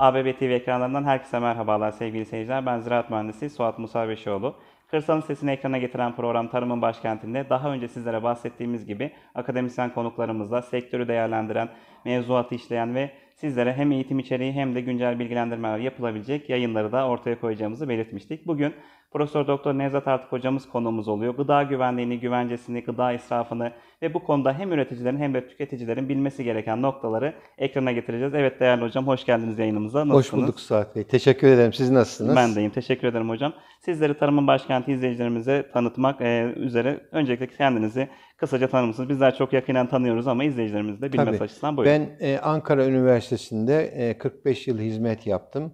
ABB TV ekranlarından herkese merhabalar sevgili seyirciler. Ben Ziraat Mühendisi Suat Musa Beşoğlu. Kırsalın sesini ekrana getiren program Tarımın Başkenti'nde daha önce sizlere bahsettiğimiz gibi akademisyen konuklarımızla sektörü değerlendiren, mevzuatı işleyen ve sizlere hem eğitim içeriği hem de güncel bilgilendirmeler yapılabilecek yayınları da ortaya koyacağımızı belirtmiştik. Bugün Profesör Doktor Nevzat Artık hocamız konuğumuz oluyor. Gıda güvenliğini, güvencesini, gıda israfını ve bu konuda hem üreticilerin hem de tüketicilerin bilmesi gereken noktaları ekrana getireceğiz. Evet değerli hocam hoş geldiniz yayınımıza. Nasılsınız? Hoş bulduk Suat Bey. Teşekkür ederim. Siz nasılsınız? Ben deyim. Teşekkür ederim hocam. Sizleri Tarımın Başkenti izleyicilerimize tanıtmak e, üzere öncelikle kendinizi kısaca tanır Bizler çok yakinen tanıyoruz ama izleyicilerimiz de bilmesi Tabii. açısından buyurun. Ben e, Ankara Üniversitesi'nde 45 e, yıl hizmet yaptım.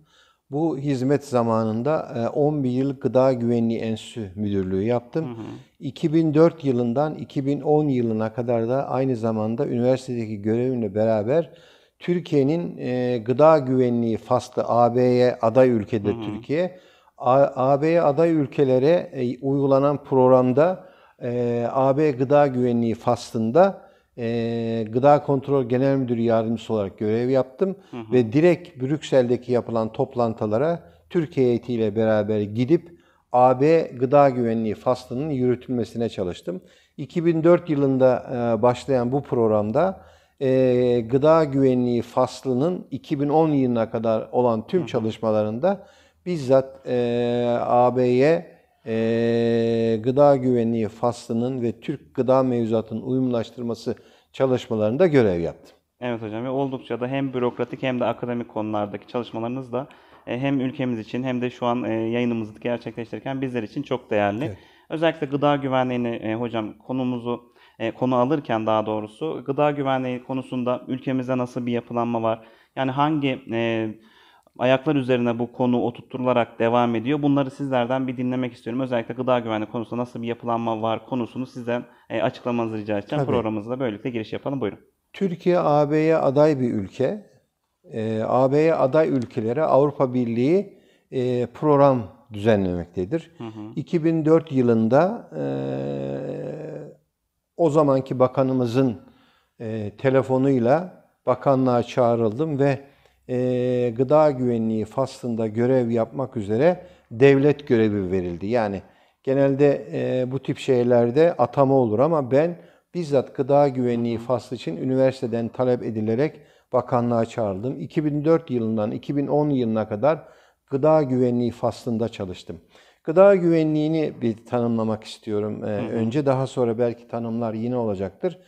Bu hizmet zamanında 11 e, yıl Gıda Güvenliği Enstitüsü Müdürlüğü yaptım. Hı hı. 2004 yılından 2010 yılına kadar da aynı zamanda üniversitedeki görevimle beraber Türkiye'nin e, gıda güvenliği faslı AB'ye aday ülkede hı hı. Türkiye. AB'ye aday ülkelere e, uygulanan programda AB gıda güvenliği faslında e, Gıda Kontrol Genel Müdürü Yardımcısı olarak görev yaptım. Hı hı. Ve direkt Brüksel'deki yapılan toplantılara Türkiye ile beraber gidip AB Gıda Güvenliği faslının yürütülmesine çalıştım. 2004 yılında e, başlayan bu programda e, gıda güvenliği faslının 2010 yılına kadar olan tüm çalışmalarında bizzat e, AB'ye e, gıda güvenliği faslının ve Türk gıda mevzuatının uyumlaştırması çalışmalarında görev yaptım. Evet hocam ve oldukça da hem bürokratik hem de akademik konulardaki çalışmalarınız da e, hem ülkemiz için hem de şu an e, yayınımızı gerçekleştirirken bizler için çok değerli. Evet. Özellikle gıda güvenliğini e, hocam konumuzu konu alırken daha doğrusu gıda güvenliği konusunda ülkemizde nasıl bir yapılanma var? Yani hangi ayaklar üzerine bu konu oturtularak devam ediyor. Bunları sizlerden bir dinlemek istiyorum. Özellikle gıda güvenliği konusunda nasıl bir yapılanma var konusunu sizden e, açıklamanızı rica edeceğim. Tabii. Programımızda böylelikle giriş yapalım. Buyurun. Türkiye AB'ye aday bir ülke. E, AB'ye aday ülkelere Avrupa Birliği e, program düzenlemektedir. Hı hı. 2004 yılında e, o zamanki bakanımızın e, telefonuyla bakanlığa çağrıldım ve ee, gıda güvenliği faslında görev yapmak üzere devlet görevi verildi. Yani genelde e, bu tip şeylerde atama olur ama ben bizzat gıda güvenliği faslı için üniversiteden talep edilerek bakanlığa çağrıldım. 2004 yılından 2010 yılına kadar gıda güvenliği faslında çalıştım. Gıda güvenliğini bir tanımlamak istiyorum. Ee, önce daha sonra belki tanımlar yine olacaktır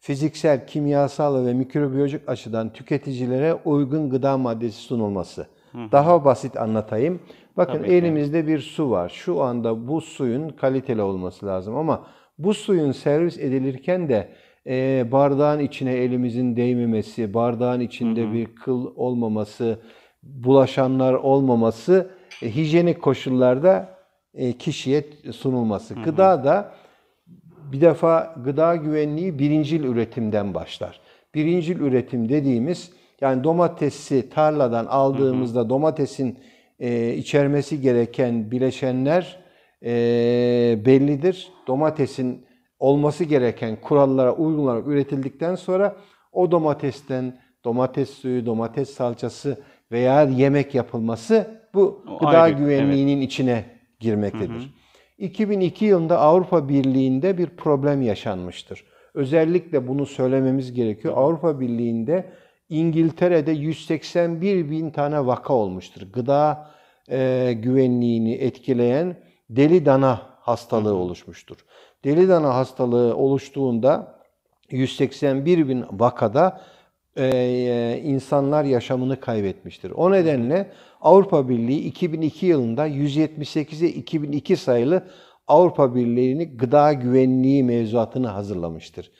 fiziksel, kimyasal ve mikrobiyolojik açıdan tüketicilere uygun gıda maddesi sunulması. Hı. Daha basit anlatayım. Bakın Tabii elimizde ki. bir su var. Şu anda bu suyun kaliteli olması lazım ama bu suyun servis edilirken de e, bardağın içine elimizin değmemesi, bardağın içinde hı hı. bir kıl olmaması, bulaşanlar olmaması e, hijyenik koşullarda e, kişiye sunulması. Hı hı. Gıda da bir defa gıda güvenliği birincil üretimden başlar. Birincil üretim dediğimiz yani domatesi tarladan aldığımızda domatesin e, içermesi gereken bileşenler e, bellidir. Domatesin olması gereken kurallara uygun olarak üretildikten sonra o domatesten domates suyu, domates salçası veya yemek yapılması bu o gıda ayrı, güvenliğinin evet. içine girmektedir. Hı hı. 2002 yılında Avrupa Birliği'nde bir problem yaşanmıştır. Özellikle bunu söylememiz gerekiyor. Avrupa Birliği'nde İngiltere'de 181 bin tane vaka olmuştur. Gıda e, güvenliğini etkileyen deli dana hastalığı oluşmuştur. Deli dana hastalığı oluştuğunda 181 bin vakada e, e, insanlar yaşamını kaybetmiştir. O nedenle Avrupa Birliği 2002 yılında 178'e 2002 sayılı Avrupa Birliği'nin gıda güvenliği mevzuatını hazırlamıştır.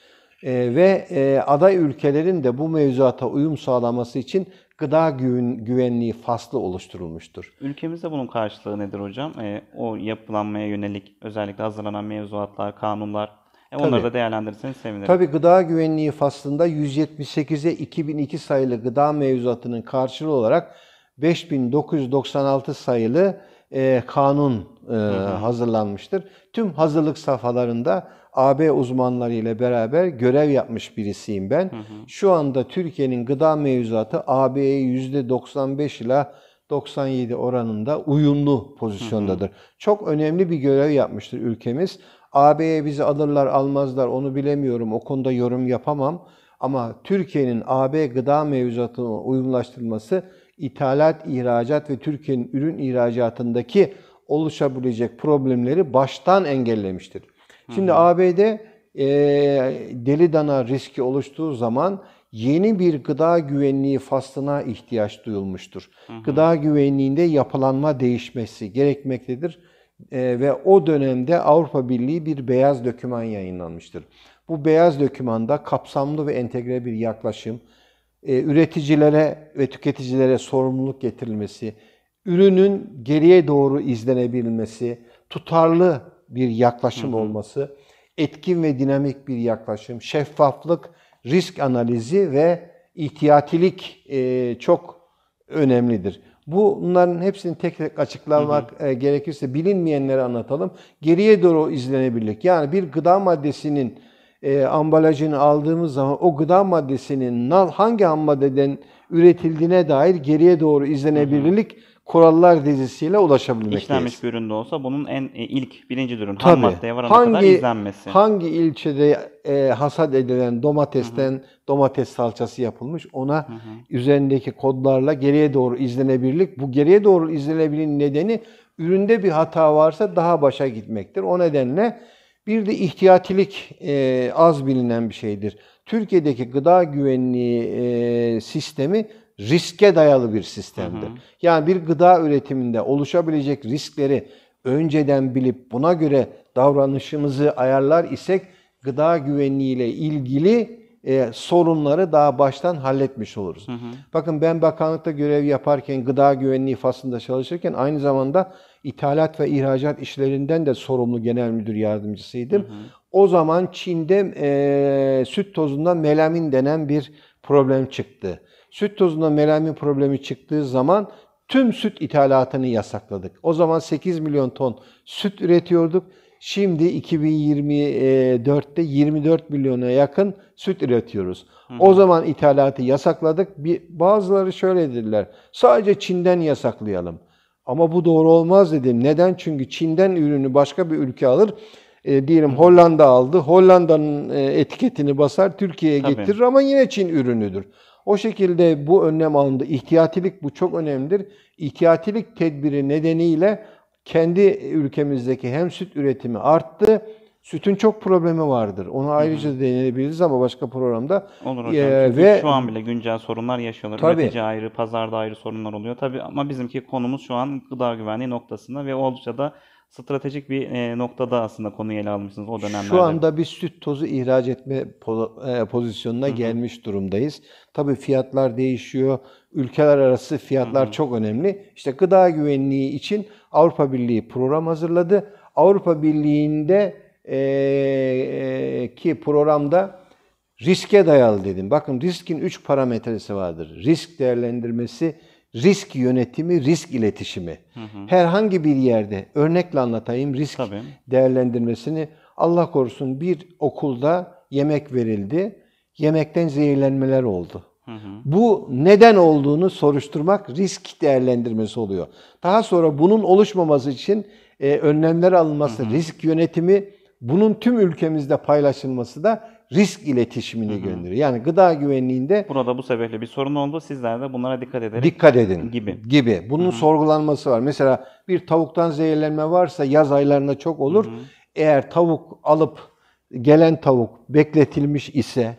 E, ve e, aday ülkelerin de bu mevzuata uyum sağlaması için gıda güven, güvenliği faslı oluşturulmuştur. Ülkemizde bunun karşılığı nedir hocam? E, o yapılanmaya yönelik özellikle hazırlanan mevzuatlar, kanunlar e, onları Tabii. da değerlendirirseniz sevinirim. Tabii gıda güvenliği faslında 178'e 2002 sayılı gıda mevzuatının karşılığı olarak 5996 sayılı e, kanun e, hazırlanmıştır. Tüm hazırlık safhalarında AB uzmanları ile beraber görev yapmış birisiyim ben. Hı hı. Şu anda Türkiye'nin gıda mevzuatı AB'ye %95 ile 97 oranında uyumlu pozisyondadır. Hı hı. Çok önemli bir görev yapmıştır ülkemiz. AB'ye bizi alırlar almazlar onu bilemiyorum. O konuda yorum yapamam. Ama Türkiye'nin AB gıda mevzuatına uyumlaştırılması ithalat, ihracat ve Türkiye'nin ürün ihracatındaki oluşabilecek problemleri baştan engellemiştir. Şimdi hı hı. ABD e, deli dana riski oluştuğu zaman yeni bir gıda güvenliği faslına ihtiyaç duyulmuştur. Hı hı. Gıda güvenliğinde yapılanma değişmesi gerekmektedir e, ve o dönemde Avrupa Birliği bir beyaz döküman yayınlanmıştır. Bu beyaz dökümanda kapsamlı ve entegre bir yaklaşım, e, üreticilere ve tüketicilere sorumluluk getirilmesi, ürünün geriye doğru izlenebilmesi, tutarlı bir yaklaşım olması, etkin ve dinamik bir yaklaşım, şeffaflık, risk analizi ve ihtiyatilik e, çok önemlidir. Bunların hepsini tek tek açıklamak hı hı. E, gerekirse bilinmeyenleri anlatalım. Geriye doğru izlenebilirlik. Yani bir gıda maddesinin e, ambalajını aldığımız zaman o gıda maddesinin hangi ham maddeden üretildiğine dair geriye doğru izlenebilirlik kurallar dizisiyle ulaşabilmekteyiz. İşlenmiş bir üründe olsa bunun en e, ilk birinci durum Tabii. ham maddeye varana hangi, kadar izlenmesi. Hangi ilçede e, hasat edilen domatesten Hı-hı. domates salçası yapılmış ona Hı-hı. üzerindeki kodlarla geriye doğru izlenebilirlik. Bu geriye doğru izlenebilirliğin nedeni üründe bir hata varsa daha başa gitmektir. O nedenle bir de ihtiyatilik e, az bilinen bir şeydir. Türkiye'deki gıda güvenliği e, sistemi riske dayalı bir sistemdir. Hı hı. Yani bir gıda üretiminde oluşabilecek riskleri önceden bilip buna göre davranışımızı ayarlar isek gıda güvenliği ile ilgili e, sorunları daha baştan halletmiş oluruz. Hı hı. Bakın ben bakanlıkta görev yaparken gıda güvenliği faslında çalışırken aynı zamanda ithalat ve ihracat işlerinden de sorumlu genel müdür yardımcısıydım. Hı hı. O zaman Çin'de e, süt tozunda melamin denen bir problem çıktı. Süt tozunda melamin problemi çıktığı zaman tüm süt ithalatını yasakladık. O zaman 8 milyon ton süt üretiyorduk. Şimdi 2024'te 24 milyona yakın süt üretiyoruz. Hı. O zaman ithalatı yasakladık. Bir, bazıları şöyle dediler. Sadece Çin'den yasaklayalım. Ama bu doğru olmaz dedim. Neden? Çünkü Çin'den ürünü başka bir ülke alır. E, diyelim Hollanda aldı. Hollanda'nın e, etiketini basar, Türkiye'ye getirir ama yine Çin ürünüdür. O şekilde bu önlem alındı. İhtiyatilik bu çok önemlidir. İhtiyatilik tedbiri nedeniyle kendi ülkemizdeki hem süt üretimi arttı Sütün çok problemi vardır. Onu ayrıca hı değinebiliriz ama başka programda. Olur e, hocam. Ee, ve şu an bile güncel sorunlar yaşanır. Tabii. Üretici ayrı, pazarda ayrı sorunlar oluyor. Tabii ama bizimki konumuz şu an gıda güvenliği noktasında ve oldukça da stratejik bir e, noktada aslında konuyu ele almışsınız o dönemlerde. Şu anda bir süt tozu ihraç etme e, pozisyonuna Hı-hı. gelmiş durumdayız. Tabii fiyatlar değişiyor. Ülkeler arası fiyatlar Hı-hı. çok önemli. İşte gıda güvenliği için Avrupa Birliği program hazırladı. Avrupa Birliği'nde ee, e, ki programda riske dayalı dedim. Bakın riskin üç parametresi vardır. Risk değerlendirmesi, risk yönetimi, risk iletişimi. Hı hı. Herhangi bir yerde örnekle anlatayım risk Tabii. değerlendirmesini. Allah korusun bir okulda yemek verildi. Yemekten zehirlenmeler oldu. Hı hı. Bu neden olduğunu soruşturmak risk değerlendirmesi oluyor. Daha sonra bunun oluşmaması için e, önlemler alınması, hı hı. risk yönetimi, bunun tüm ülkemizde paylaşılması da risk iletişimini gönderiyor. Yani gıda güvenliğinde burada bu sebeple bir sorun oldu. Sizler de bunlara dikkat ederek dikkat edin gibi. Gibi. Bunun Hı-hı. sorgulanması var. Mesela bir tavuktan zehirlenme varsa yaz aylarında çok olur. Hı-hı. Eğer tavuk alıp gelen tavuk bekletilmiş ise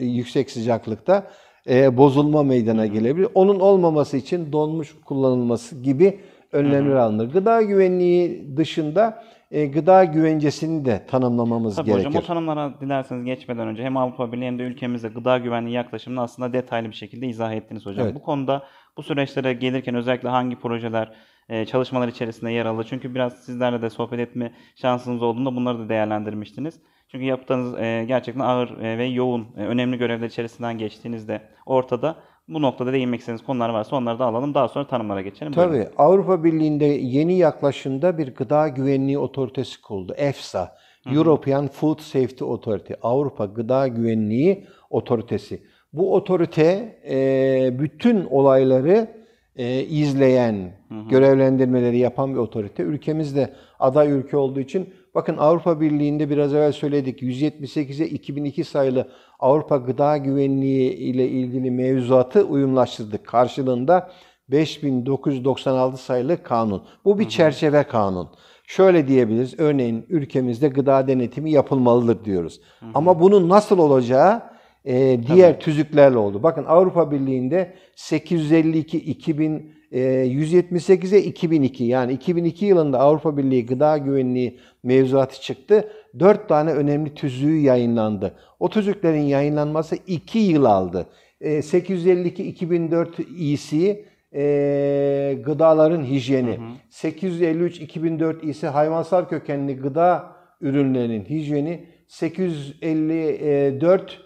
yüksek sıcaklıkta e, bozulma meydana Hı-hı. gelebilir. Onun olmaması için donmuş kullanılması gibi önlemler alınır. Gıda güvenliği dışında e, gıda güvencesini de tanımlamamız Tabii gerekir. Hocam o tanımlara dilerseniz geçmeden önce hem Avrupa Birliği hem de ülkemizde gıda güvenliği yaklaşımını aslında detaylı bir şekilde izah ettiniz hocam. Evet. Bu konuda bu süreçlere gelirken özellikle hangi projeler e, çalışmalar içerisinde yer aldı? Çünkü biraz sizlerle de sohbet etme şansınız olduğunda bunları da değerlendirmiştiniz. Çünkü yaptığınız e, gerçekten ağır e, ve yoğun, e, önemli görevler içerisinden geçtiğinizde ortada bu noktada değinmek istediğiniz konular varsa onları da alalım. Daha sonra tanımlara geçelim. Tabii. Buyurun. Avrupa Birliği'nde yeni yaklaşımda bir gıda güvenliği otoritesi kuruldu. EFSA. Hı hı. European Food Safety Authority. Avrupa Gıda Güvenliği Otoritesi. Bu otorite e, bütün olayları e, izleyen, hı hı. görevlendirmeleri yapan bir otorite. Ülkemiz de aday ülke olduğu için Bakın Avrupa Birliği'nde biraz evvel söyledik 178'e 2002 sayılı Avrupa Gıda Güvenliği ile ilgili mevzuatı uyumlaştırdık. Karşılığında 5996 sayılı kanun. Bu bir çerçeve kanun. Şöyle diyebiliriz. Örneğin ülkemizde gıda denetimi yapılmalıdır diyoruz. Ama bunun nasıl olacağı e, diğer Tabii. tüzüklerle oldu. Bakın Avrupa Birliği'nde 852 2000 178'e ee, 2002 yani 2002 yılında Avrupa Birliği Gıda Güvenliği mevzuatı çıktı. 4 tane önemli tüzüğü yayınlandı. O tüzüklerin yayınlanması 2 yıl aldı. 852-2004 ee, EC e ee, gıdaların hijyeni, 853-2004 ise hayvansal kökenli gıda ürünlerinin hijyeni, 854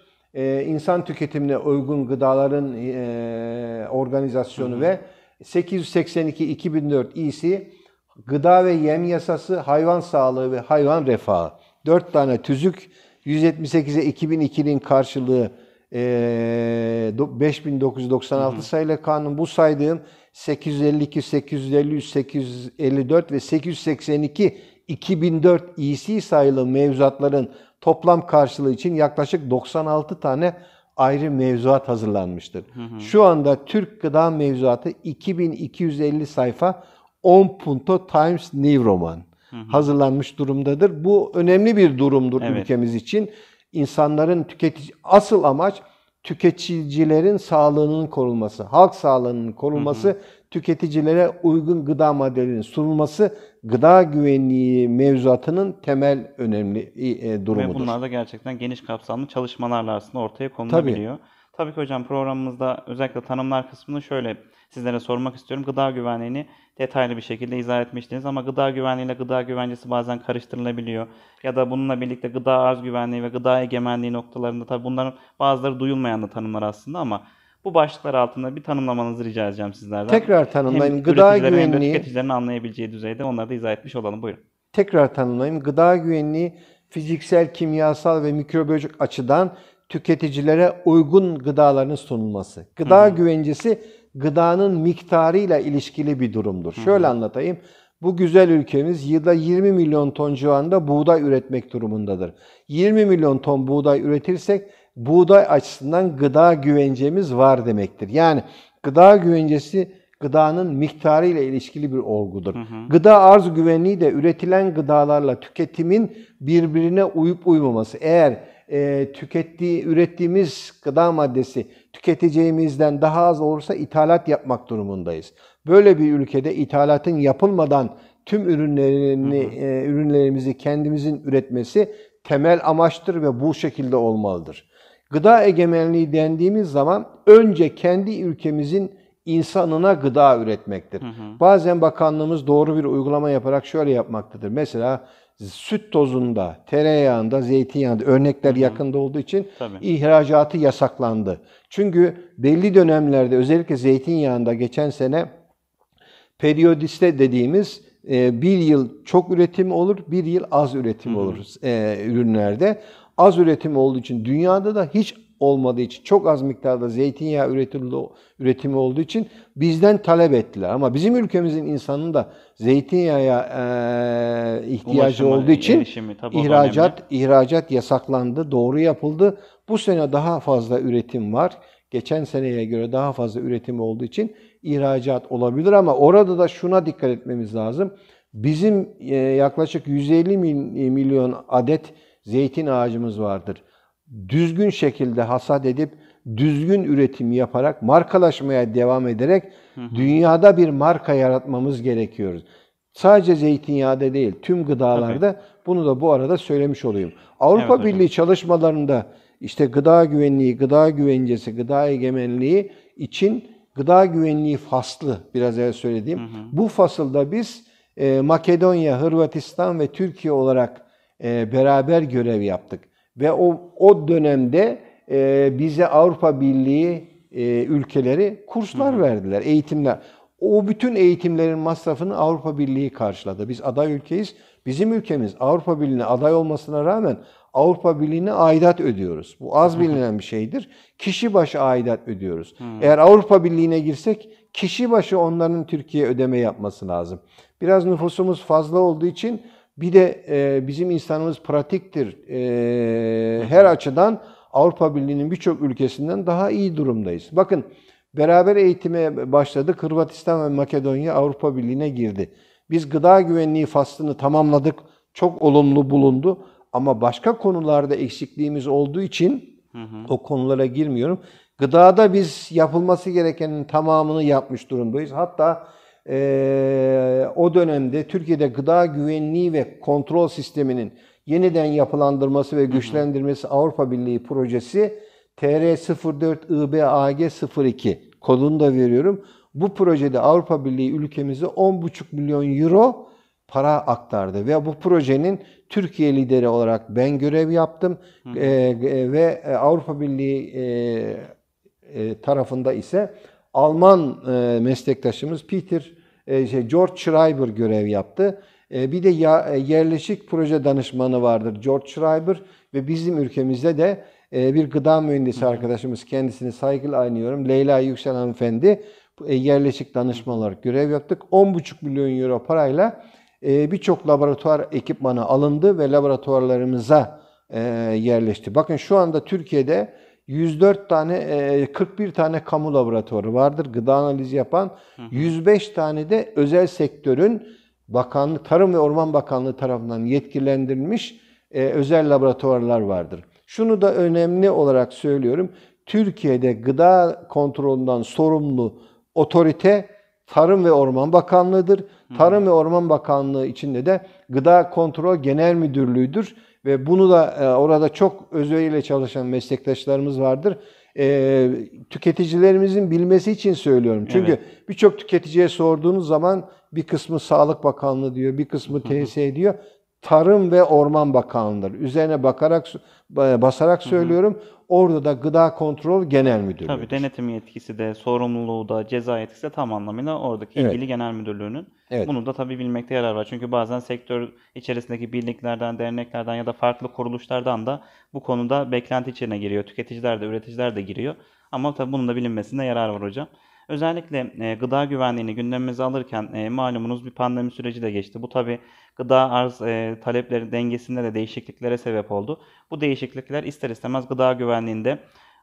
insan tüketimine uygun gıdaların organizasyonu hı hı. ve 882-2004 İ'si gıda ve yem yasası, hayvan sağlığı ve hayvan refahı. 4 tane tüzük, 178'e 2002'nin karşılığı e, 5996 sayılı kanun. Bu saydığım 852, 850, 854 ve 882 2004 İC sayılı mevzuatların toplam karşılığı için yaklaşık 96 tane ayrı mevzuat hazırlanmıştır. Hı hı. Şu anda Türk gıda mevzuatı 2250 sayfa 10 punto Times New Roman hı hı. hazırlanmış durumdadır. Bu önemli bir durumdur evet. ülkemiz için. İnsanların tüketici asıl amaç tüketicilerin sağlığının korunması, halk sağlığının korunması hı hı tüketicilere uygun gıda maddelerinin sunulması gıda güvenliği mevzuatının temel önemli e, e, durumudur. Ve bunlar da gerçekten geniş kapsamlı çalışmalarla aslında ortaya konulabiliyor. Tabii. Tabii ki hocam programımızda özellikle tanımlar kısmını şöyle sizlere sormak istiyorum. Gıda güvenliğini detaylı bir şekilde izah etmiştiniz ama gıda güvenliği ile gıda güvencesi bazen karıştırılabiliyor. Ya da bununla birlikte gıda arz güvenliği ve gıda egemenliği noktalarında tabii bunların bazıları duyulmayan da tanımlar aslında ama bu başlıklar altında bir tanımlamanızı rica edeceğim sizlerden. Tekrar tanımlayın. Hem Gıda güvenliği. Hem tüketicilerin anlayabileceği düzeyde onları da izah etmiş olalım. Buyurun. Tekrar tanımlayayım. Gıda güvenliği fiziksel, kimyasal ve mikrobiyolojik açıdan tüketicilere uygun gıdaların sunulması. Gıda Hı-hı. güvencesi gıdanın miktarıyla ilişkili bir durumdur. Hı-hı. Şöyle anlatayım. Bu güzel ülkemiz yılda 20 milyon ton civarında buğday üretmek durumundadır. 20 milyon ton buğday üretirsek buğday açısından gıda güvencemiz var demektir. Yani gıda güvencesi gıdanın miktarı ile ilişkili bir olgudur. Hı hı. Gıda arz güvenliği de üretilen gıdalarla tüketimin birbirine uyup uymaması. Eğer e, tükettiği ürettiğimiz gıda maddesi tüketeceğimizden daha az olursa ithalat yapmak durumundayız. Böyle bir ülkede ithalatın yapılmadan tüm ürünlerini hı hı. E, ürünlerimizi kendimizin üretmesi temel amaçtır ve bu şekilde olmalıdır. Gıda egemenliği dendiğimiz zaman önce kendi ülkemizin insanına gıda üretmektir. Hı hı. Bazen bakanlığımız doğru bir uygulama yaparak şöyle yapmaktadır. Mesela süt tozunda, tereyağında, zeytinyağında örnekler hı hı. yakında olduğu için Tabii. ihracatı yasaklandı. Çünkü belli dönemlerde özellikle zeytinyağında geçen sene periyodiste dediğimiz e, bir yıl çok üretim olur, bir yıl az üretim olur hı hı. E, ürünlerde az üretim olduğu için dünyada da hiç olmadığı için çok az miktarda zeytinyağı üretimli, üretimi olduğu için bizden talep ettiler. Ama bizim ülkemizin insanının da zeytinyağına e, ihtiyacı Ulaşımı, olduğu için erişimi, ihracat önemli. ihracat yasaklandı, doğru yapıldı. Bu sene daha fazla üretim var. Geçen seneye göre daha fazla üretim olduğu için ihracat olabilir ama orada da şuna dikkat etmemiz lazım. Bizim e, yaklaşık 150 milyon adet zeytin ağacımız vardır. Düzgün şekilde hasat edip düzgün üretim yaparak markalaşmaya devam ederek hı hı. dünyada bir marka yaratmamız gerekiyoruz. Sadece zeytinyağda değil, tüm gıdalarda Tabii. bunu da bu arada söylemiş olayım. Avrupa evet, Birliği hocam. çalışmalarında işte gıda güvenliği, gıda güvencesi, gıda egemenliği için gıda güvenliği faslı biraz evvel söylediğim. Hı hı. Bu fasılda biz e, Makedonya, Hırvatistan ve Türkiye olarak e, beraber görev yaptık. Ve o, o dönemde e, bize Avrupa Birliği e, ülkeleri kurslar verdiler, eğitimler. O bütün eğitimlerin masrafını Avrupa Birliği karşıladı. Biz aday ülkeyiz. Bizim ülkemiz Avrupa Birliği'ne aday olmasına rağmen Avrupa Birliği'ne aidat ödüyoruz. Bu az bilinen bir şeydir. Kişi başı aidat ödüyoruz. Eğer Avrupa Birliği'ne girsek kişi başı onların Türkiye ödeme yapması lazım. Biraz nüfusumuz fazla olduğu için bir de e, bizim insanımız pratiktir. E, her açıdan Avrupa Birliği'nin birçok ülkesinden daha iyi durumdayız. Bakın beraber eğitime başladı. Hırvatistan ve Makedonya Avrupa Birliği'ne girdi. Biz gıda güvenliği faslını tamamladık. Çok olumlu bulundu. Ama başka konularda eksikliğimiz olduğu için hı hı. o konulara girmiyorum. Gıdada biz yapılması gerekenin tamamını yapmış durumdayız. Hatta ee, o dönemde Türkiye'de gıda güvenliği ve kontrol sisteminin yeniden yapılandırması ve güçlendirmesi Avrupa Birliği projesi TR04IBAG02 kodunu da veriyorum. Bu projede Avrupa Birliği ülkemize 10,5 milyon euro para aktardı ve bu projenin Türkiye lideri olarak ben görev yaptım ee, E, ve e, Avrupa Birliği e, e, tarafında ise Alman e, meslektaşımız Peter e, şey, George Schreiber görev yaptı. E, bir de e, yerleşik proje danışmanı vardır George Schreiber ve bizim ülkemizde de bir gıda mühendisi arkadaşımız kendisini saygıyla anıyorum. Leyla Yüksel hanımefendi yerleşik danışman olarak görev yaptık. 10,5 milyon euro parayla birçok laboratuvar ekipmanı alındı ve laboratuvarlarımıza yerleşti. Bakın şu anda Türkiye'de 104 tane, 41 e, tane kamu laboratuvarı vardır gıda analizi yapan. 105 tane de özel sektörün Bakanlık, Tarım ve Orman Bakanlığı tarafından yetkilendirilmiş e, özel laboratuvarlar vardır. Şunu da önemli olarak söylüyorum. Türkiye'de gıda kontrolünden sorumlu otorite Tarım ve Orman Bakanlığı'dır. Tarım ve Orman Bakanlığı içinde de Gıda Kontrol Genel Müdürlüğü'dür ve bunu da e, orada çok özveriyle çalışan meslektaşlarımız vardır. E, tüketicilerimizin bilmesi için söylüyorum. Çünkü evet. birçok tüketiciye sorduğunuz zaman bir kısmı Sağlık Bakanlığı diyor, bir kısmı TSE diyor. Tarım ve Orman Bakanlığı'ndır Üzerine bakarak basarak söylüyorum. Hı hı. Orada da Gıda Kontrol Genel Müdürlüğü. Tabii denetim yetkisi de, sorumluluğu da, ceza yetkisi de tam anlamıyla oradaki evet. ilgili genel müdürlüğünün. Evet. Bunu da tabii bilmekte yarar var. Çünkü bazen sektör içerisindeki birliklerden, derneklerden ya da farklı kuruluşlardan da bu konuda beklenti içine giriyor. Tüketiciler de, üreticiler de giriyor. Ama tabii bunun da bilinmesinde yarar var hocam. Özellikle e, gıda güvenliğini gündemimize alırken e, malumunuz bir pandemi süreci de geçti. Bu tabi gıda arz e, talepleri dengesinde de değişikliklere sebep oldu. Bu değişiklikler ister istemez gıda güvenliğinde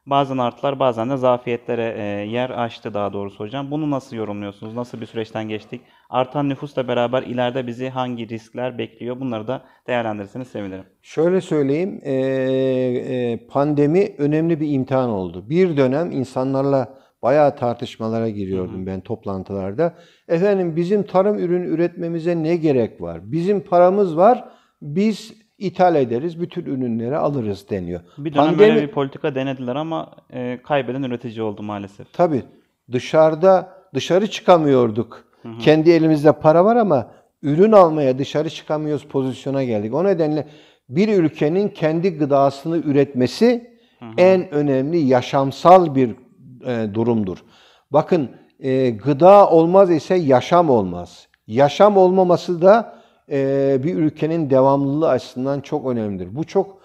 bazen artılar bazen de zafiyetlere e, yer açtı daha doğrusu hocam. Bunu nasıl yorumluyorsunuz? Nasıl bir süreçten geçtik? Artan nüfusla beraber ileride bizi hangi riskler bekliyor? Bunları da değerlendirirseniz sevinirim. Şöyle söyleyeyim, e, e, pandemi önemli bir imtihan oldu. Bir dönem insanlarla Bayağı tartışmalara giriyordum hı hı. ben toplantılarda. Efendim bizim tarım ürün üretmemize ne gerek var? Bizim paramız var. Biz ithal ederiz, bütün ürünleri alırız deniyor. Bir dönem Pandemi, böyle bir politika denediler ama e, kaybeden üretici oldu maalesef. Tabii. Dışarıda dışarı çıkamıyorduk. Hı hı. Kendi elimizde para var ama ürün almaya dışarı çıkamıyoruz pozisyona geldik. O nedenle bir ülkenin kendi gıdasını üretmesi hı hı. en önemli yaşamsal bir e, durumdur. Bakın e, gıda olmaz ise yaşam olmaz. Yaşam olmaması da e, bir ülkenin devamlılığı açısından çok önemlidir. Bu çok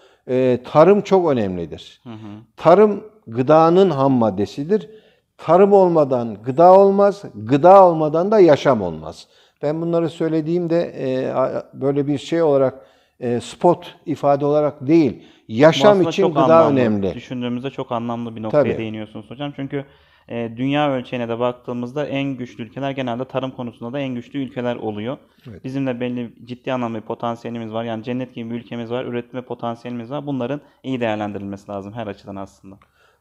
tarım çok önemlidir. Tarım gıdanın ham maddesidir. Tarım olmadan gıda olmaz, gıda olmadan da yaşam olmaz. Ben bunları söylediğimde böyle bir şey olarak e, spot ifade olarak değil, yaşam için çok gıda önemli. Düşündüğümüzde çok anlamlı bir noktaya Tabii. değiniyorsunuz hocam. Çünkü e, dünya ölçeğine de baktığımızda en güçlü ülkeler genelde tarım konusunda da en güçlü ülkeler oluyor. Evet. Bizim de belli ciddi anlamda bir potansiyelimiz var. Yani cennet gibi bir ülkemiz var, üretme potansiyelimiz var. Bunların iyi değerlendirilmesi lazım her açıdan aslında.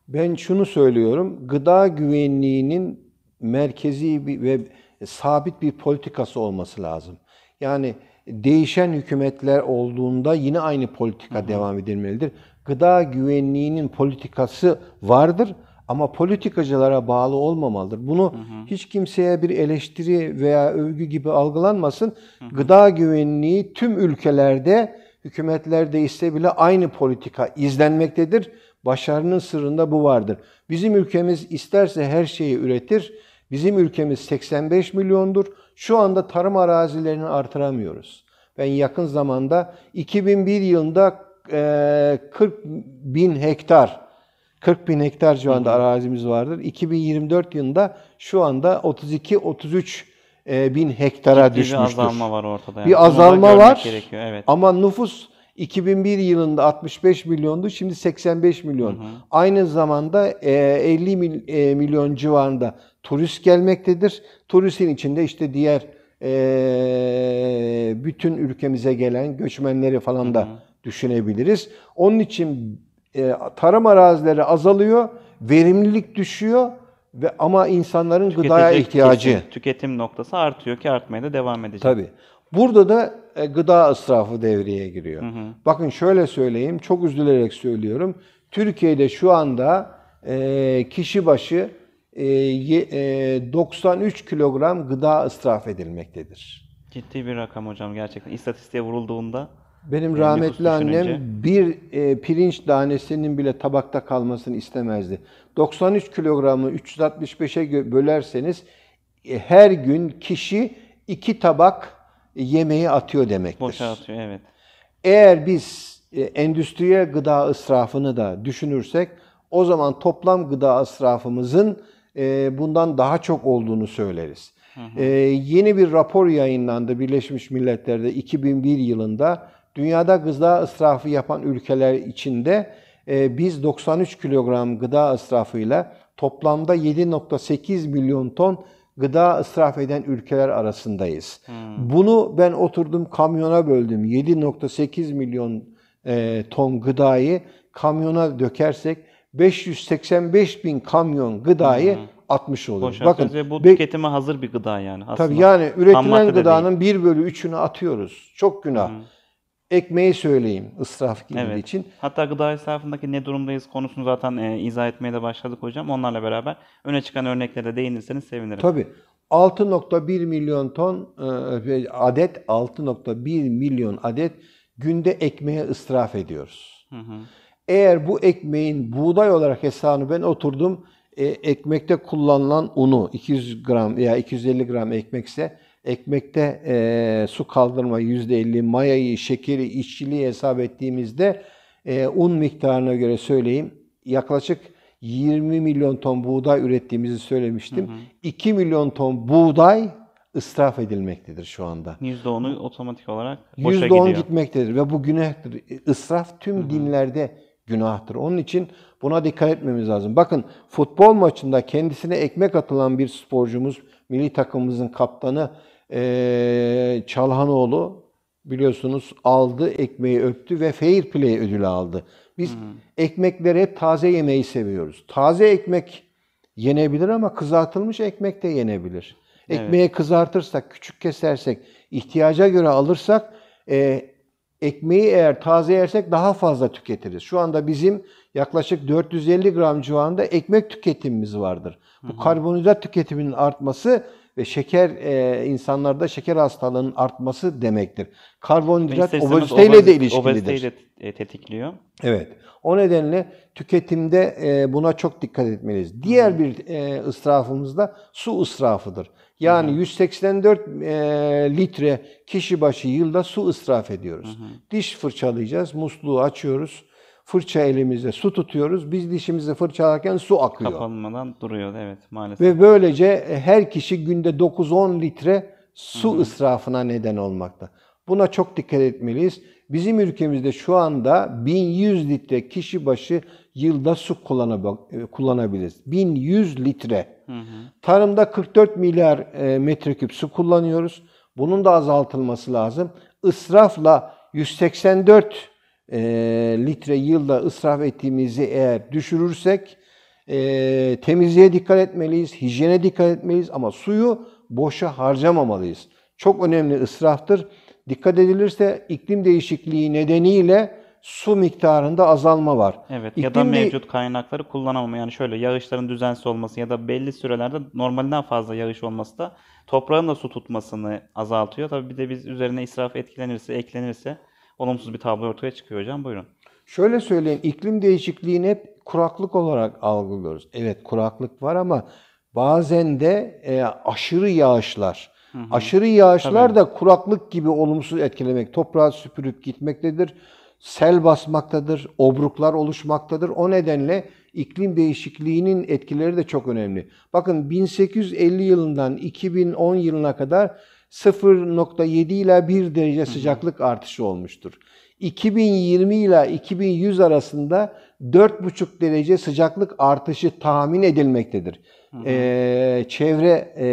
Ben şunu söylüyorum. Gıda güvenliğinin merkezi bir ve e, sabit bir politikası olması lazım. Yani değişen hükümetler olduğunda yine aynı politika hı hı. devam edilmelidir. Gıda güvenliğinin politikası vardır ama politikacılara bağlı olmamalıdır. Bunu hı hı. hiç kimseye bir eleştiri veya övgü gibi algılanmasın. Hı hı. Gıda güvenliği tüm ülkelerde hükümetlerde değişse bile aynı politika izlenmektedir. Başarının sırrında bu vardır. Bizim ülkemiz isterse her şeyi üretir Bizim ülkemiz 85 milyondur. Şu anda tarım arazilerini artıramıyoruz. Ben yakın zamanda 2001 yılında 40 e, bin hektar 40 bin hektar civarında arazimiz vardır. 2024 yılında şu anda 32-33 e, bin hektara Ciddi düşmüştür. Bir azalma var ortada. Yani. Bir azalma var gerekiyor. Evet. ama nüfus 2001 yılında 65 milyondu şimdi 85 milyon. Hı hı. Aynı zamanda 50 e, milyon civarında turist gelmektedir. Turistin içinde işte diğer e, bütün ülkemize gelen göçmenleri falan da hı hı. düşünebiliriz. Onun için e, tarım arazileri azalıyor, verimlilik düşüyor ve ama insanların Tüketici gıdaya ihtiyacı. Kesin, tüketim noktası artıyor ki artmaya da devam edecek. Tabii. Burada da e, gıda israfı devreye giriyor. Hı hı. Bakın şöyle söyleyeyim, çok üzülerek söylüyorum. Türkiye'de şu anda e, kişi başı 93 e, e, kilogram gıda israf edilmektedir. Ciddi bir rakam hocam gerçekten. İstatistiğe vurulduğunda benim e, rahmetli annem düşününce... bir e, pirinç tanesinin bile tabakta kalmasını istemezdi. 93 kilogramı 365'e bölerseniz e, her gün kişi iki tabak yemeği atıyor demektir. Boşa atıyor evet. Eğer biz e, endüstriye gıda ısrafını da düşünürsek o zaman toplam gıda ısrafımızın e, bundan daha çok olduğunu söyleriz. Hı hı. E, yeni bir rapor yayınlandı Birleşmiş Milletler'de 2001 yılında. Dünyada gıda ısrafı yapan ülkeler içinde e, biz 93 kilogram gıda ısrafıyla toplamda 7.8 milyon ton gıda ısraf eden ülkeler arasındayız. Hmm. Bunu ben oturdum kamyona böldüm. 7.8 milyon e, ton gıdayı kamyona dökersek 585 bin kamyon gıdayı hı hı. atmış oluyor. Boşaltıyoruz Bakın, ve bu tüketime hazır bir gıda yani aslında. Tabii yani üretilen gıdanın 1 bölü 3'ünü atıyoruz. Çok günah. Hı hı. Ekmeği söyleyeyim ısraf gibi evet. için. Hatta gıda israfındaki ne durumdayız konusunu zaten e, izah etmeye de başladık hocam. Onlarla beraber öne çıkan örneklere değinirseniz sevinirim. Tabii. 6.1 milyon ton e, adet 6.1 milyon adet günde ekmeğe ısraf ediyoruz. Hı hı. Eğer bu ekmeğin buğday olarak hesabını ben oturdum e, ekmekte kullanılan unu 200 gram veya 250 gram ekmekse ekmekte e, su kaldırma %50 mayayı, şekeri, işçiliği hesap ettiğimizde e, un miktarına göre söyleyeyim yaklaşık 20 milyon ton buğday ürettiğimizi söylemiştim. Hı hı. 2 milyon ton buğday ısraf edilmektedir şu anda. %10'u otomatik olarak boşa %10 gidiyor. %10 gitmektedir ve bu günahdır. E, israf tüm hı hı. dinlerde günahtır. Onun için buna dikkat etmemiz lazım. Bakın futbol maçında kendisine ekmek atılan bir sporcumuz, milli takımımızın kaptanı ee, Çalhanoğlu biliyorsunuz aldı, ekmeği öptü ve fair play ödülü aldı. Biz hı hmm. ekmekleri hep taze yemeği seviyoruz. Taze ekmek yenebilir ama kızartılmış ekmek de yenebilir. Ekmeği evet. kızartırsak, küçük kesersek, ihtiyaca göre alırsak e, ekmeği eğer taze yersek daha fazla tüketiriz. Şu anda bizim yaklaşık 450 gram civarında ekmek tüketimimiz vardır. Hı hı. Bu karbonhidrat tüketiminin artması ve şeker e, insanlarda şeker hastalığının artması demektir. Karbonhidrat obeziteyle de ilişkilidir. Obeziteyle tetikliyor. Evet. O nedenle tüketimde e, buna çok dikkat etmeliyiz. Diğer bir e, ısrafımız da su ısrafıdır. Yani hı hı. 184 e, litre kişi başı yılda su israf ediyoruz. Hı hı. Diş fırçalayacağız, musluğu açıyoruz. Fırça elimizde su tutuyoruz. Biz dişimizi fırçalarken su akıyor. Kapanmadan duruyor evet maalesef. Ve böylece e, her kişi günde 9-10 litre su hı hı. israfına neden olmakta. Buna çok dikkat etmeliyiz. Bizim ülkemizde şu anda 1100 litre kişi başı yılda su e, kullanabiliriz. 1100 litre. Hı hı. Tarımda 44 milyar e, metreküp su kullanıyoruz. Bunun da azaltılması lazım. Israfla 184 e, litre yılda israf ettiğimizi eğer düşürürsek e, temizliğe dikkat etmeliyiz, hijyene dikkat etmeliyiz ama suyu boşa harcamamalıyız. Çok önemli ısraftır. Dikkat edilirse iklim değişikliği nedeniyle su miktarında azalma var. Evet İklim ya da mevcut kaynakları kullanamama yani şöyle yağışların düzensiz olması ya da belli sürelerde normalden fazla yağış olması da toprağın da su tutmasını azaltıyor. Tabii bir de biz üzerine israf etkilenirse eklenirse olumsuz bir tablo ortaya çıkıyor hocam buyurun. Şöyle söyleyeyim iklim değişikliğini hep kuraklık olarak algılıyoruz. Evet kuraklık var ama bazen de e, aşırı yağışlar. Hı hı. Aşırı yağışlar Tabii. da kuraklık gibi olumsuz etkilemek, toprağı süpürüp gitmektedir sel basmaktadır, obruklar oluşmaktadır. O nedenle iklim değişikliğinin etkileri de çok önemli. Bakın 1850 yılından 2010 yılına kadar 0.7 ile 1 derece sıcaklık artışı olmuştur. 2020 ile 2100 arasında 4,5 derece sıcaklık artışı tahmin edilmektedir. Ee, çevre e,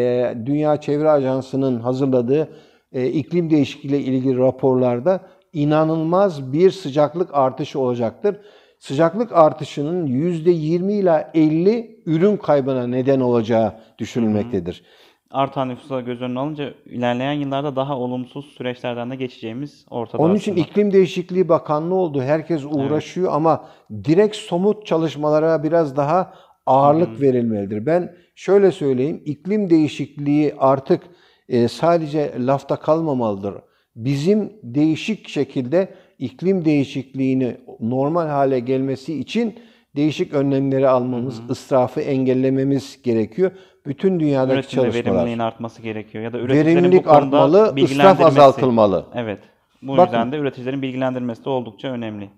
Dünya Çevre Ajansı'nın hazırladığı e, iklim değişikliği ile ilgili raporlarda inanılmaz bir sıcaklık artışı olacaktır. Sıcaklık artışının %20 ile 50 ürün kaybına neden olacağı düşünülmektedir. Artan nüfusa göz önüne alınca ilerleyen yıllarda daha olumsuz süreçlerden de geçeceğimiz ortada. Onun için aslında. iklim değişikliği bakanlığı oldu. Herkes uğraşıyor evet. ama direkt somut çalışmalara biraz daha ağırlık hmm. verilmelidir. Ben şöyle söyleyeyim. iklim değişikliği artık e, sadece lafta kalmamalıdır bizim değişik şekilde iklim değişikliğini normal hale gelmesi için değişik önlemleri almamız, Hı-hı. ısrafı engellememiz gerekiyor. Bütün dünyadaki Üretimde çalışmalar. verimliliğin artması gerekiyor ya da üreticilerin Verimlilik bu konuda artmalı, ısraf azaltılmalı. Evet. Bu Bakın, yüzden de üreticilerin bilgilendirmesi de oldukça önemli.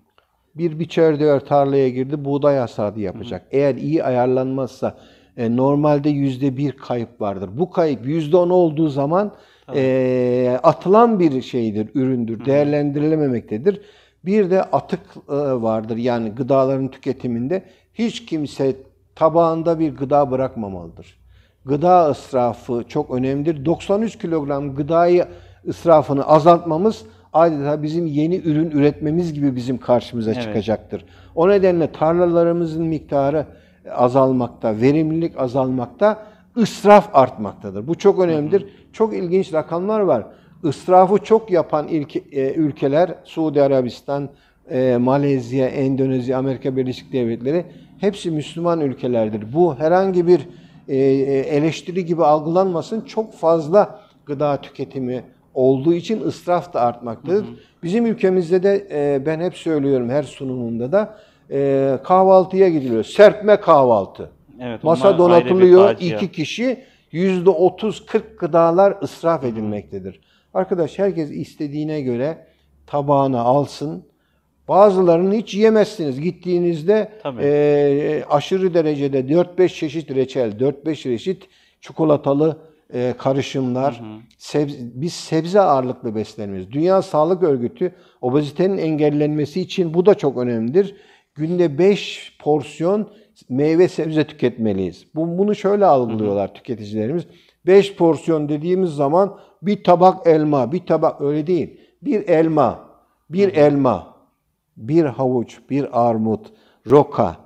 Bir biçer diyor tarlaya girdi, buğday hasadı yapacak. Hı-hı. Eğer iyi ayarlanmazsa e, normalde bir kayıp vardır. Bu kayıp yüzde on olduğu zaman e, atılan bir şeydir, üründür, hı değerlendirilememektedir. Bir de atık e, vardır yani gıdaların tüketiminde hiç kimse tabağında bir gıda bırakmamalıdır. Gıda ısrafı çok önemlidir. 93 kilogram gıdayı ısrafını azaltmamız adeta bizim yeni ürün üretmemiz gibi bizim karşımıza evet. çıkacaktır. O nedenle tarlalarımızın miktarı azalmakta, verimlilik azalmakta ısraf artmaktadır. Bu çok önemlidir. Hı hı. Çok ilginç rakamlar var. Israfı çok yapan ilke, e, ülkeler Suudi Arabistan, e, Malezya, Endonezya, Amerika Birleşik Devletleri hepsi Müslüman ülkelerdir. Bu herhangi bir e, e eleştiri gibi algılanmasın. Çok fazla gıda tüketimi olduğu için ısraf da artmaktadır. Hı hı. Bizim ülkemizde de e, ben hep söylüyorum her sunumunda da e, kahvaltıya gidiliyor. Serpme kahvaltı. Evet, Masa donatılıyor. iki kişi yüzde otuz kırk gıdalar israf edilmektedir. Arkadaş herkes istediğine göre tabağına alsın. Bazılarını hiç yemezsiniz. Gittiğinizde e, aşırı derecede 4-5 çeşit reçel, 4-5 çeşit çikolatalı e, karışımlar. Hı hı. Sebze, biz sebze ağırlıklı besleniriz. Dünya Sağlık Örgütü obezitenin engellenmesi için bu da çok önemlidir. Günde 5 porsiyon meyve sebze tüketmeliyiz. Bu, bunu şöyle algılıyorlar Hı-hı. tüketicilerimiz. 5 porsiyon dediğimiz zaman bir tabak elma, bir tabak öyle değil. Bir elma, bir Hı-hı. elma, bir havuç, bir armut, roka,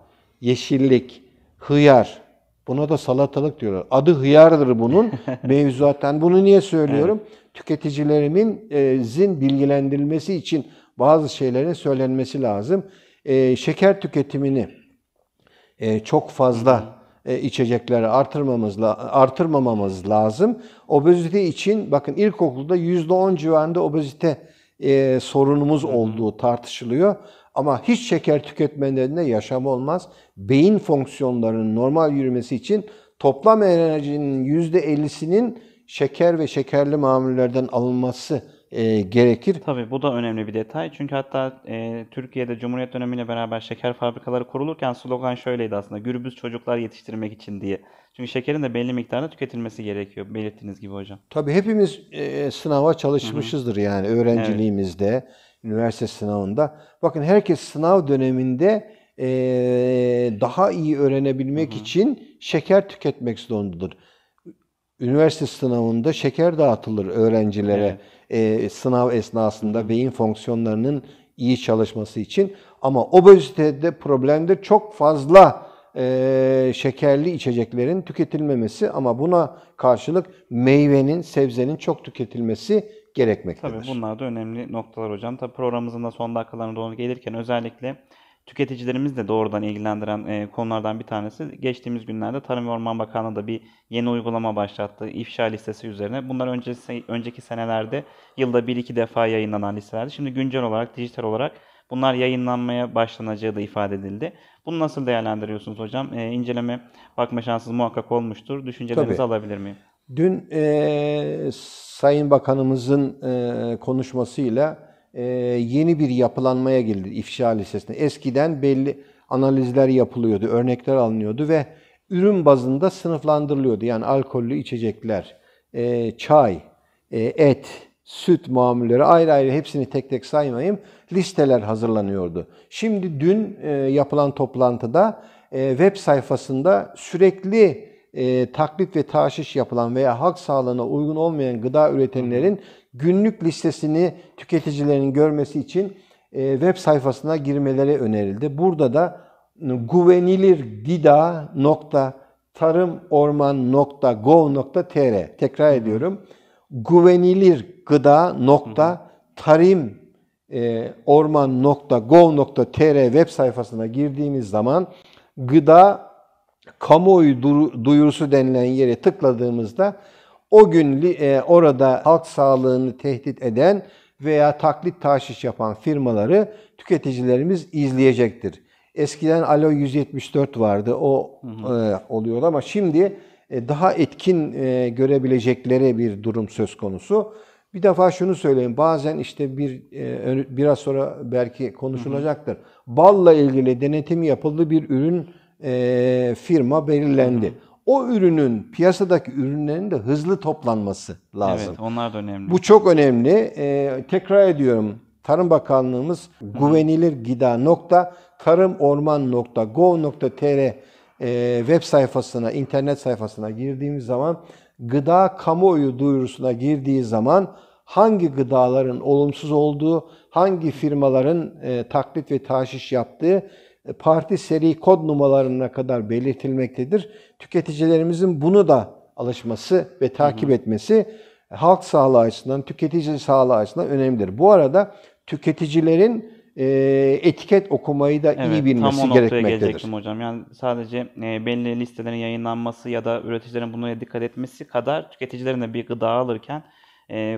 yeşillik, hıyar. Buna da salatalık diyorlar. Adı hıyardır bunun mevzuaten. Bunu niye söylüyorum? Evet. Tüketicilerimin e, zin bilgilendirilmesi için bazı şeylerin söylenmesi lazım. E, şeker tüketimini e, çok fazla e, içecekleri artırmamız artırmamamız lazım. Obezite için bakın ilkokulda %10 civarında obezite e, sorunumuz olduğu tartışılıyor. Ama hiç şeker tüketmelerinde yaşam olmaz. Beyin fonksiyonlarının normal yürümesi için toplam enerjinin %50'sinin şeker ve şekerli mamullerden alınması e, gerekir. Tabii bu da önemli bir detay. Çünkü hatta e, Türkiye'de Cumhuriyet dönemiyle beraber şeker fabrikaları kurulurken slogan şöyleydi aslında. Gürbüz çocuklar yetiştirmek için diye. Çünkü şekerin de belli miktarda tüketilmesi gerekiyor belirttiğiniz gibi hocam. Tabii hepimiz e, sınava çalışmışızdır yani öğrenciliğimizde, evet. üniversite sınavında. Bakın herkes sınav döneminde e, daha iyi öğrenebilmek Hı-hı. için şeker tüketmek zorundadır üniversite sınavında şeker dağıtılır öğrencilere evet. e, sınav esnasında beyin fonksiyonlarının iyi çalışması için. Ama obezitede problemde çok fazla e, şekerli içeceklerin tüketilmemesi ama buna karşılık meyvenin, sebzenin çok tüketilmesi gerekmektedir. Tabii bunlar da önemli noktalar hocam. Tabii programımızın da son dakikalarına doğru gelirken özellikle tüketicilerimizle doğrudan ilgilendiren e, konulardan bir tanesi geçtiğimiz günlerde Tarım ve Orman Bakanlığı da bir yeni uygulama başlattı ifşa listesi üzerine. Bunlar öncesi, önceki senelerde yılda 1-2 defa yayınlanan listelerdi. Şimdi güncel olarak dijital olarak bunlar yayınlanmaya başlanacağı da ifade edildi. Bunu nasıl değerlendiriyorsunuz hocam? E, inceleme bakma şansınız muhakkak olmuştur. Düşüncelerinizi Tabii. alabilir miyim? Dün e, Sayın Bakanımızın e, konuşmasıyla e, yeni bir yapılanmaya girdi ifşa listesine. Eskiden belli analizler yapılıyordu, örnekler alınıyordu ve ürün bazında sınıflandırılıyordu. Yani alkollü içecekler, e, çay, e, et, süt mamulleri ayrı ayrı hepsini tek tek saymayayım listeler hazırlanıyordu. Şimdi dün yapılan toplantıda web sayfasında sürekli e, taklit ve taşiş yapılan veya halk sağlığına uygun olmayan gıda üretenlerin günlük listesini tüketicilerin görmesi için e, web sayfasına girmeleri önerildi. Burada da güvenilirgıda.tarımorman.gov.tr tekrar ediyorum. güvenilirgıda.tarımorman.gov.tr e, web sayfasına girdiğimiz zaman gıda kamuoyu duyurusu denilen yere tıkladığımızda o gün e, orada halk sağlığını tehdit eden veya taklit taşiş yapan firmaları tüketicilerimiz izleyecektir. Eskiden Alo 174 vardı o hı hı. E, oluyordu ama şimdi e, daha etkin görebilecekleri bir durum söz konusu. Bir defa şunu söyleyeyim. Bazen işte bir biraz sonra belki konuşulacaktır. Balla ilgili denetimi yapıldı bir ürün firma belirlendi. Hı hı. O ürünün piyasadaki ürünlerin de hızlı toplanması lazım. Evet onlar da önemli. Bu çok önemli. E, tekrar ediyorum Tarım Bakanlığımız güvenilir gıda nokta, tarım orman güvenilirgida.tarımorman.gov.tr e, web sayfasına, internet sayfasına girdiğimiz zaman gıda kamuoyu duyurusuna girdiği zaman hangi gıdaların olumsuz olduğu, hangi firmaların e, taklit ve taşiş yaptığı e, parti seri kod numaralarına kadar belirtilmektedir. Tüketicilerimizin bunu da alışması ve takip etmesi e, halk sağlığı açısından, tüketici sağlığı açısından önemlidir. Bu arada tüketicilerin e, etiket okumayı da evet, iyi bilmesi tam o gerekmektedir. Gelecektim hocam. Yani sadece e, belli listelerin yayınlanması ya da üreticilerin bunlara dikkat etmesi kadar tüketicilerin de bir gıda alırken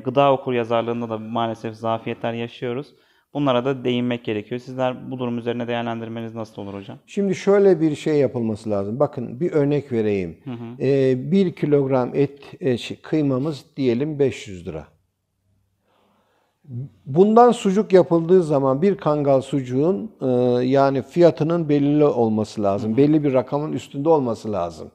gıda okur yazarlığında da maalesef zafiyetler yaşıyoruz. Bunlara da değinmek gerekiyor. Sizler bu durum üzerine değerlendirmeniz nasıl olur hocam? Şimdi şöyle bir şey yapılması lazım. Bakın bir örnek vereyim. Hı hı. Ee, 1 kilogram et e, şey, kıymamız diyelim 500 lira. Bundan sucuk yapıldığı zaman bir kangal sucuğun e, yani fiyatının belli olması lazım. Hı hı. Belli bir rakamın üstünde olması lazım.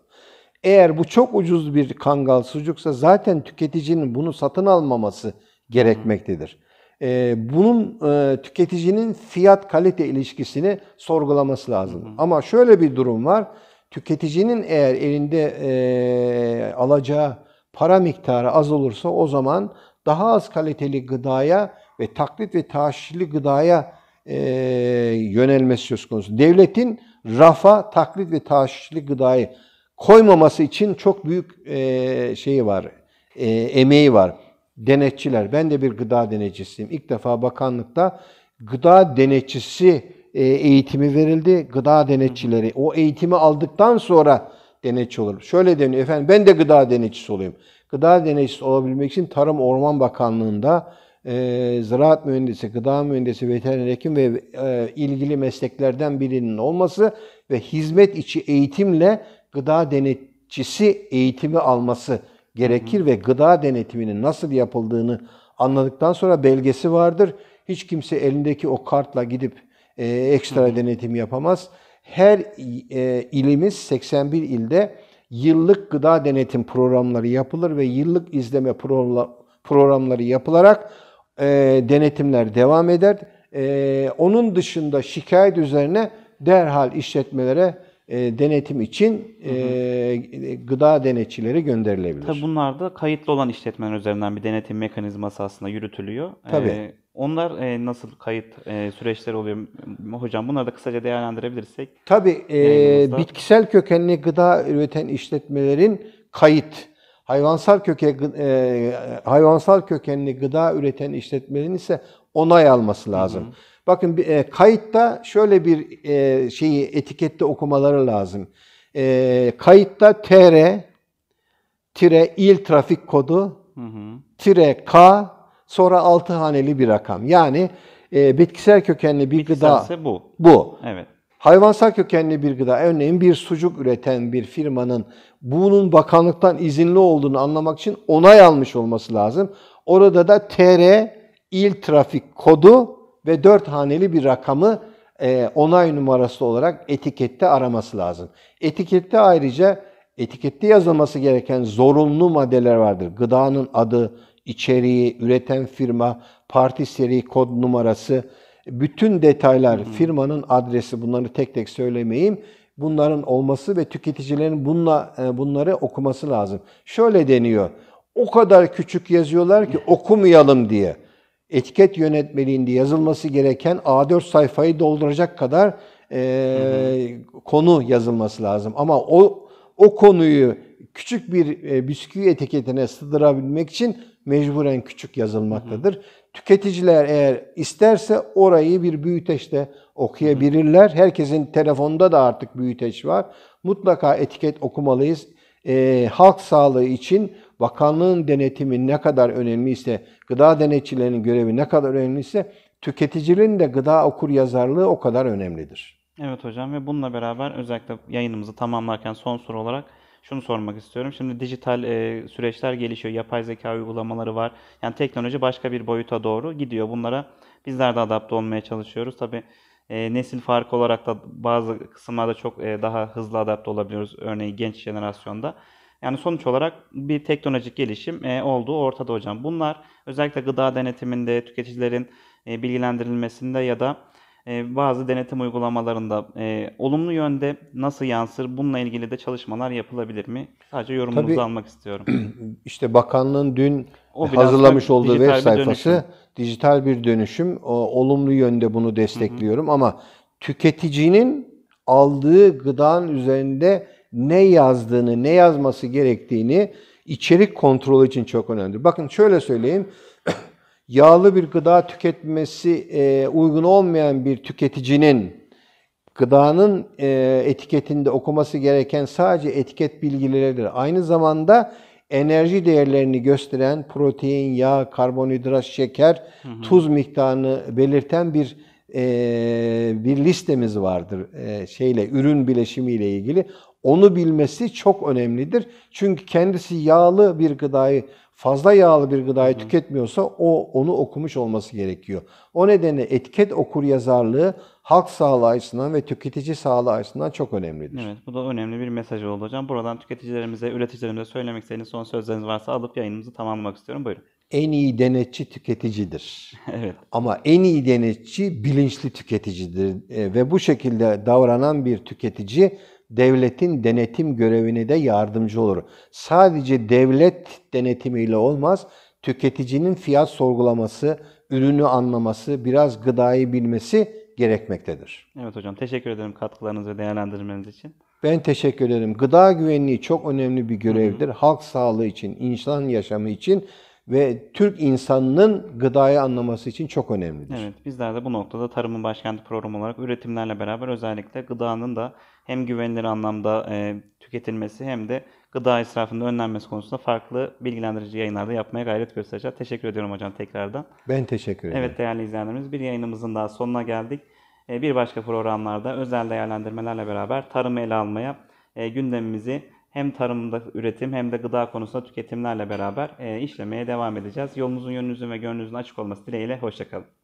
Eğer bu çok ucuz bir kangal sucuksa zaten tüketicinin bunu satın almaması gerekmektedir. Hı hı. Ee, bunun e, tüketicinin fiyat kalite ilişkisini sorgulaması lazım. Hı hı. Ama şöyle bir durum var. Tüketicinin eğer elinde e, alacağı para miktarı az olursa o zaman daha az kaliteli gıdaya ve taklit ve taşili gıdaya e, yönelmesi söz konusu. Devletin rafa taklit ve taşili gıdayı koymaması için çok büyük e, şeyi var, emeği var denetçiler. Ben de bir gıda denetçisiyim. İlk defa bakanlıkta gıda denetçisi e, eğitimi verildi. Gıda denetçileri o eğitimi aldıktan sonra denetçi olur. Şöyle deniyor efendim ben de gıda denetçisi olayım. Gıda denetçisi olabilmek için Tarım Orman Bakanlığı'nda e, ziraat mühendisi, gıda mühendisi, veteriner hekim ve e, ilgili mesleklerden birinin olması ve hizmet içi eğitimle gıda denetçisi eğitimi alması gerekir ve gıda denetiminin nasıl yapıldığını anladıktan sonra belgesi vardır. Hiç kimse elindeki o kartla gidip e, ekstra denetim yapamaz. Her e, ilimiz 81 ilde yıllık gıda denetim programları yapılır ve yıllık izleme programları yapılarak e, denetimler devam eder. E, onun dışında şikayet üzerine derhal işletmelere e, denetim için hı hı. E, gıda denetçileri gönderilebilir. Tabii bunlar da kayıtlı olan işletmeler üzerinden bir denetim mekanizması aslında yürütülüyor. Tabii. E, onlar nasıl kayıt e, süreçleri oluyor hocam? Bunları da kısaca değerlendirebilirsek. Tabii e, bitkisel kökenli gıda üreten işletmelerin kayıt, hayvansal köke hayvansal kökenli gıda üreten işletmelerin ise onay alması lazım. Hı hı. Bakın e, kayıtta şöyle bir e, şeyi etikette okumaları lazım. E, kayıtta TR tire il trafik kodu tire K sonra altı haneli bir rakam. Yani e, bitkisel kökenli bir gıda bu. Bu. Evet. Hayvansal kökenli bir gıda, örneğin bir sucuk üreten bir firmanın bunun bakanlıktan izinli olduğunu anlamak için onay almış olması lazım. Orada da TR il trafik kodu ve 4 haneli bir rakamı e, onay numarası olarak etikette araması lazım. Etikette ayrıca etikette yazılması gereken zorunlu maddeler vardır. Gıdanın adı, içeriği, üreten firma, parti seri kod numarası, bütün detaylar, Hı hmm. firmanın adresi bunları tek tek söylemeyeyim. Bunların olması ve tüketicilerin bunla e, bunları okuması lazım. Şöyle deniyor. O kadar küçük yazıyorlar ki okumayalım diye etiket yönetmeliğinde yazılması gereken A4 sayfayı dolduracak kadar e, konu yazılması lazım. Ama o o konuyu küçük bir e, bisküvi etiketine sığdırabilmek için mecburen küçük yazılmaktadır. Hı hı. Tüketiciler eğer isterse orayı bir büyüteçte okuyabilirler. Hı hı. Herkesin telefonda da artık büyüteç var. Mutlaka etiket okumalıyız. E, halk sağlığı için bakanlığın denetimi ne kadar önemliyse, gıda denetçilerinin görevi ne kadar önemliyse tüketicinin de gıda okur yazarlığı o kadar önemlidir. Evet hocam ve bununla beraber özellikle yayınımızı tamamlarken son soru olarak şunu sormak istiyorum. Şimdi dijital e, süreçler gelişiyor. Yapay zeka uygulamaları var. Yani teknoloji başka bir boyuta doğru gidiyor. Bunlara bizler de adapte olmaya çalışıyoruz. Tabi e, nesil farkı olarak da bazı kısımlarda çok e, daha hızlı adapte olabiliyoruz. Örneğin genç jenerasyonda. Yani sonuç olarak bir teknolojik gelişim e, olduğu ortada hocam. Bunlar özellikle gıda denetiminde, tüketicilerin e, bilgilendirilmesinde ya da e, bazı denetim uygulamalarında olumlu yönde nasıl yansır bununla ilgili de çalışmalar yapılabilir mi? Sadece yorumunuzu Tabii, almak istiyorum. İşte bakanlığın dün o hazırlamış olduğu web sayfası dönüşüm. dijital bir dönüşüm. O, olumlu yönde bunu destekliyorum hı hı. ama tüketicinin aldığı gıdanın üzerinde ne yazdığını, ne yazması gerektiğini içerik kontrolü için çok önemlidir. Bakın şöyle söyleyeyim. Yağlı bir gıda tüketmesi e, uygun olmayan bir tüketicinin gıdanın e, etiketinde okuması gereken sadece etiket bilgileridir. Aynı zamanda enerji değerlerini gösteren protein, yağ, karbonhidrat, şeker, hı hı. tuz miktarını belirten bir e, bir listemiz vardır. E, şeyle ürün bileşimiyle ilgili. Onu bilmesi çok önemlidir. Çünkü kendisi yağlı bir gıdayı, fazla yağlı bir gıdayı tüketmiyorsa o onu okumuş olması gerekiyor. O nedenle etiket okur yazarlığı halk sağlığı açısından ve tüketici sağlığı açısından çok önemlidir. Evet bu da önemli bir mesaj oldu hocam. Buradan tüketicilerimize, üreticilerimize söylemek istediğiniz son sözleriniz varsa alıp yayınımızı tamamlamak istiyorum. Buyurun en iyi denetçi tüketicidir. Evet. Ama en iyi denetçi bilinçli tüketicidir e, ve bu şekilde davranan bir tüketici devletin denetim görevine de yardımcı olur. Sadece devlet denetimiyle olmaz, tüketicinin fiyat sorgulaması, ürünü anlaması, biraz gıdayı bilmesi gerekmektedir. Evet hocam teşekkür ederim katkılarınız ve değerlendirmeniz için. Ben teşekkür ederim. Gıda güvenliği çok önemli bir görevdir. Hı hı. Halk sağlığı için, insan yaşamı için ve Türk insanının gıdayı anlaması için çok önemlidir. Evet, bizler de bu noktada Tarımın Başkenti programı olarak üretimlerle beraber özellikle gıdanın da hem güvenilir anlamda e, tüketilmesi hem de gıda israfının önlenmesi konusunda farklı bilgilendirici yayınlarda yapmaya gayret göstereceğiz. Teşekkür ediyorum hocam tekrardan. Ben teşekkür ederim. Evet değerli izleyenlerimiz bir yayınımızın daha sonuna geldik. E, bir başka programlarda özel değerlendirmelerle beraber tarımı ele almaya e, gündemimizi hem tarımda üretim hem de gıda konusunda tüketimlerle beraber e, işlemeye devam edeceğiz. Yolunuzun, yönünüzün ve gönlünüzün açık olması dileğiyle. Hoşçakalın.